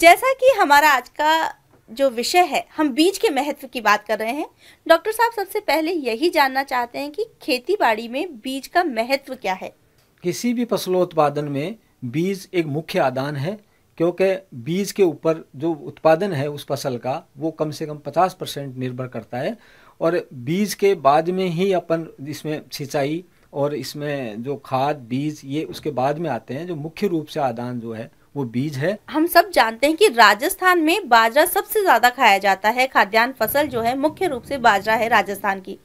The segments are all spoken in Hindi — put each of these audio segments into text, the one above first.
जैसा कि हमारा आज का जो विषय है हम बीज के महत्व की बात कर रहे हैं डॉक्टर साहब सबसे पहले यही जानना चाहते हैं कि खेती बाड़ी में बीज का महत्व क्या है किसी भी फसलोत्पादन में बीज एक मुख्य आदान है क्योंकि बीज के ऊपर जो उत्पादन है उस फसल का वो कम से कम 50 परसेंट निर्भर करता है और बीज के बाद में ही अपन इसमें सिंचाई और इसमें जो खाद बीज ये उसके बाद में आते हैं जो मुख्य रूप से आदान जो है वो बीज है हम सब जानते हैं कि राजस्थान में बाजरा सबसे ज्यादा खाया जाता है खाद्यान्न फसल जो है मुख्य रूप से बाजरा है राजस्थान की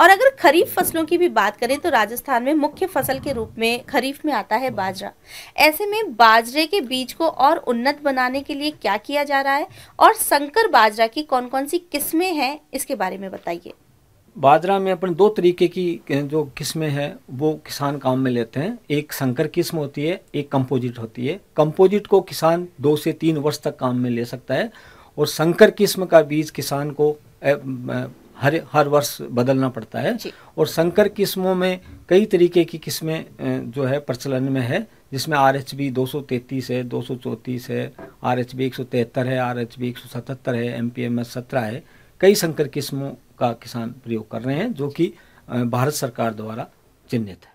और अगर खरीफ फसलों की भी बात करें तो राजस्थान में मुख्य फसल के रूप में खरीफ में आता है बाजरा ऐसे में बाजरे के बीज को और उन्नत बनाने के लिए क्या किया जा रहा है और संकर बाजरा की कौन कौन सी किस्में हैं इसके बारे में बताइए बाजरा में अपन दो तरीके की जो किस्में हैं वो किसान काम में लेते हैं एक संकर किस्म होती है एक कंपोजिट होती है कंपोजिट को किसान दो से तीन वर्ष तक काम में ले सकता है और संकर किस्म का बीज किसान को हर हर वर्ष बदलना पड़ता है और संकर किस्मों में कई तरीके की किस्में जो है प्रचलन में है जिसमें आर एच बी दो सौ तैतीस है दो सौ चौंतीस है आर एच बी एक सौ तिहत्तर है आर एच बी एक सौ सतहत्तर है एम पी एम एस सत्रह है कई संकर किस्मों का किसान प्रयोग कर रहे हैं जो कि भारत सरकार द्वारा चिन्हित है